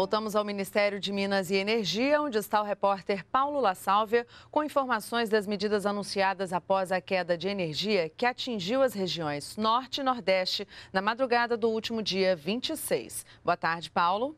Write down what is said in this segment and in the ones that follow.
Voltamos ao Ministério de Minas e Energia, onde está o repórter Paulo La Sálvia com informações das medidas anunciadas após a queda de energia que atingiu as regiões Norte e Nordeste na madrugada do último dia 26. Boa tarde, Paulo.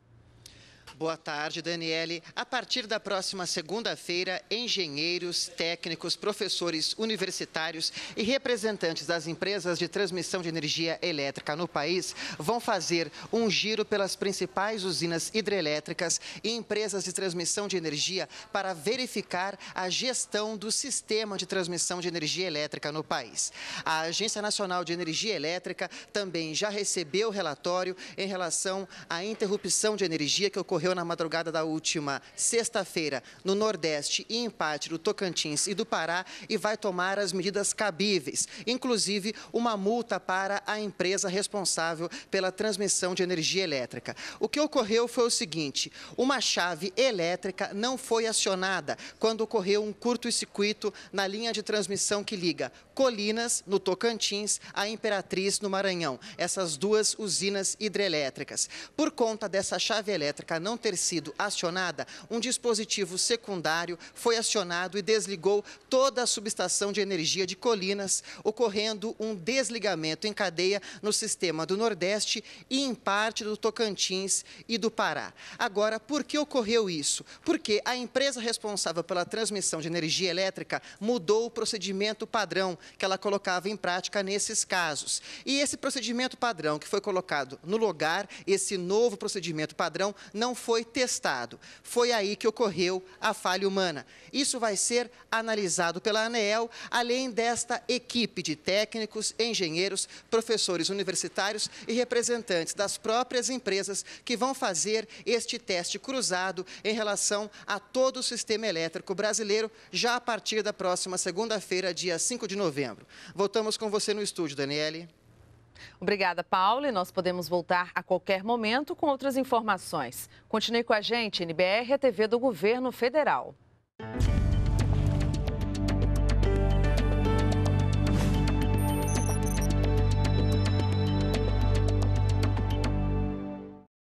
Boa tarde, Daniele. A partir da próxima segunda-feira, engenheiros, técnicos, professores universitários e representantes das empresas de transmissão de energia elétrica no país vão fazer um giro pelas principais usinas hidrelétricas e empresas de transmissão de energia para verificar a gestão do sistema de transmissão de energia elétrica no país. A Agência Nacional de Energia Elétrica também já recebeu relatório em relação à interrupção de energia que ocorreu ocorreu na madrugada da última sexta-feira no Nordeste e em parte do Tocantins e do Pará e vai tomar as medidas cabíveis, inclusive uma multa para a empresa responsável pela transmissão de energia elétrica. O que ocorreu foi o seguinte: uma chave elétrica não foi acionada quando ocorreu um curto-circuito na linha de transmissão que liga Colinas, no Tocantins, a Imperatriz, no Maranhão, essas duas usinas hidrelétricas. Por conta dessa chave elétrica não ter sido acionada, um dispositivo secundário foi acionado e desligou toda a subestação de energia de Colinas, ocorrendo um desligamento em cadeia no sistema do Nordeste e em parte do Tocantins e do Pará. Agora, por que ocorreu isso? Porque a empresa responsável pela transmissão de energia elétrica mudou o procedimento padrão que ela colocava em prática nesses casos. E esse procedimento padrão que foi colocado no lugar, esse novo procedimento padrão, não foi testado. Foi aí que ocorreu a falha humana. Isso vai ser analisado pela ANEEL, além desta equipe de técnicos, engenheiros, professores universitários e representantes das próprias empresas que vão fazer este teste cruzado em relação a todo o sistema elétrico brasileiro já a partir da próxima segunda-feira, dia 5 de novembro. Voltamos com você no estúdio, Daniele. Obrigada, Paula. E nós podemos voltar a qualquer momento com outras informações. Continue com a gente, NBR, a TV do Governo Federal.